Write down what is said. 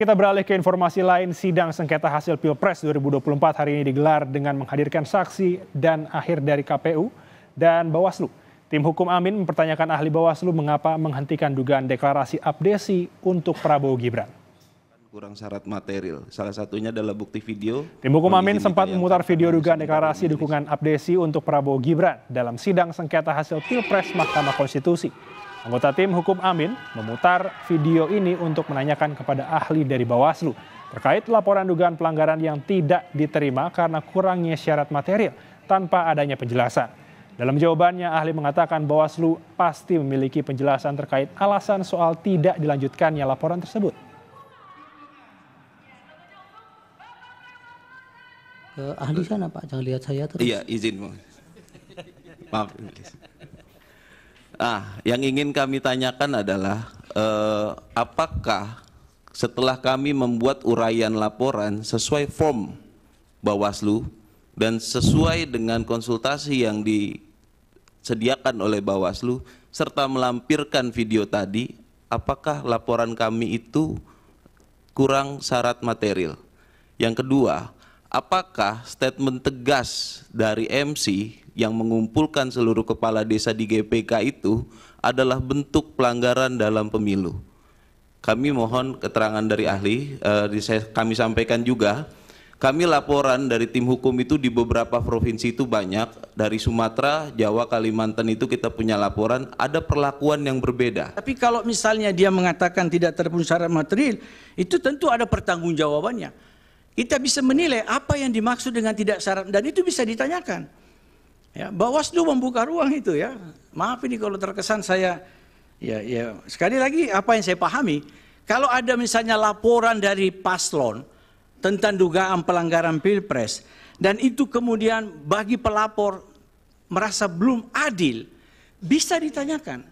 Kita beralih ke informasi lain, sidang sengketa hasil Pilpres 2024 hari ini digelar dengan menghadirkan saksi dan akhir dari KPU dan Bawaslu. Tim hukum Amin mempertanyakan ahli Bawaslu mengapa menghentikan dugaan deklarasi abdesi untuk Prabowo Gibran kurang syarat material. Salah satunya adalah bukti video. Tim hukum Amin sempat memutar video dugaan deklarasi dukungan Abdesi untuk Prabowo Gibran dalam sidang sengketa hasil Pilpres Mahkamah Konstitusi. Anggota tim hukum Amin memutar video ini untuk menanyakan kepada ahli dari Bawaslu terkait laporan dugaan pelanggaran yang tidak diterima karena kurangnya syarat material tanpa adanya penjelasan. Dalam jawabannya, ahli mengatakan Bawaslu pasti memiliki penjelasan terkait alasan soal tidak dilanjutkannya laporan tersebut. ke ahli sana Pak, jangan lihat saya terus. Iya, izin. Maaf. Ah, yang ingin kami tanyakan adalah eh, apakah setelah kami membuat uraian laporan sesuai form Bawaslu dan sesuai dengan konsultasi yang disediakan oleh Bawaslu serta melampirkan video tadi, apakah laporan kami itu kurang syarat material? Yang kedua, apakah statement tegas dari MC yang mengumpulkan seluruh kepala desa di GPK itu adalah bentuk pelanggaran dalam pemilu. Kami mohon keterangan dari ahli, eh, kami sampaikan juga, kami laporan dari tim hukum itu di beberapa provinsi itu banyak, dari Sumatera, Jawa, Kalimantan itu kita punya laporan, ada perlakuan yang berbeda. Tapi kalau misalnya dia mengatakan tidak terpenuhi syarat material, itu tentu ada pertanggungjawabannya kita bisa menilai apa yang dimaksud dengan tidak syarat dan itu bisa ditanyakan. Ya, Bawaslu membuka ruang itu ya. Maaf ini kalau terkesan saya ya ya sekali lagi apa yang saya pahami, kalau ada misalnya laporan dari paslon tentang dugaan pelanggaran Pilpres dan itu kemudian bagi pelapor merasa belum adil bisa ditanyakan.